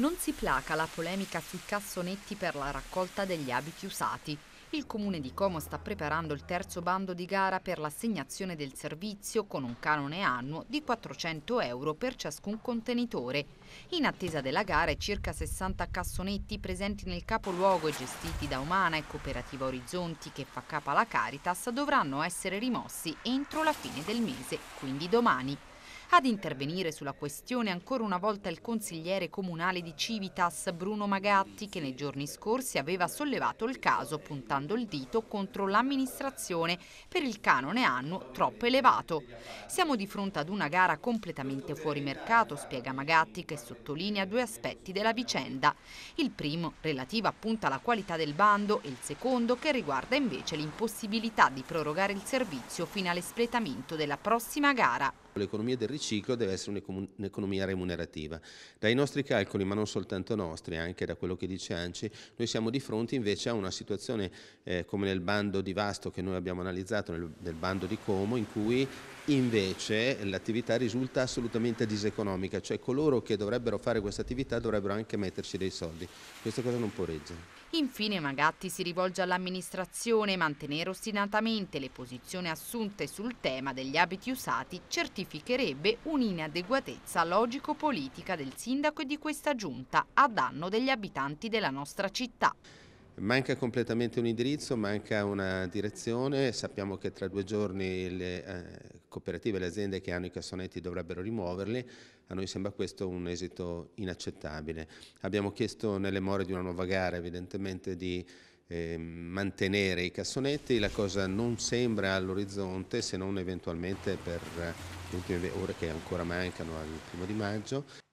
Non si placa la polemica sui cassonetti per la raccolta degli abiti usati. Il comune di Como sta preparando il terzo bando di gara per l'assegnazione del servizio con un canone annuo di 400 euro per ciascun contenitore. In attesa della gara circa 60 cassonetti presenti nel capoluogo e gestiti da Umana e Cooperativa Orizzonti che fa capo alla Caritas dovranno essere rimossi entro la fine del mese, quindi domani. Ad intervenire sulla questione ancora una volta il consigliere comunale di Civitas Bruno Magatti che nei giorni scorsi aveva sollevato il caso puntando il dito contro l'amministrazione per il canone annuo troppo elevato. Siamo di fronte ad una gara completamente fuori mercato, spiega Magatti che sottolinea due aspetti della vicenda. Il primo relativo appunto alla qualità del bando e il secondo che riguarda invece l'impossibilità di prorogare il servizio fino all'espletamento della prossima gara. L'economia del riciclo deve essere un'economia remunerativa. Dai nostri calcoli, ma non soltanto nostri, anche da quello che dice ANCI, noi siamo di fronte invece a una situazione eh, come nel bando di Vasto che noi abbiamo analizzato, nel, nel bando di Como, in cui invece l'attività risulta assolutamente diseconomica, cioè coloro che dovrebbero fare questa attività dovrebbero anche metterci dei soldi. Questa cosa non può reggere. Infine Magatti si rivolge all'amministrazione mantenere ostinatamente le posizioni assunte sul tema degli abiti usati certificherebbe un'inadeguatezza logico-politica del sindaco e di questa giunta a danno degli abitanti della nostra città. Manca completamente un indirizzo, manca una direzione, sappiamo che tra due giorni le eh, cooperative e le aziende che hanno i cassonetti dovrebbero rimuoverli, a noi sembra questo un esito inaccettabile. Abbiamo chiesto nelle more di una nuova gara evidentemente di eh, mantenere i cassonetti, la cosa non sembra all'orizzonte se non eventualmente per eh, le ultime ore che ancora mancano al primo di maggio.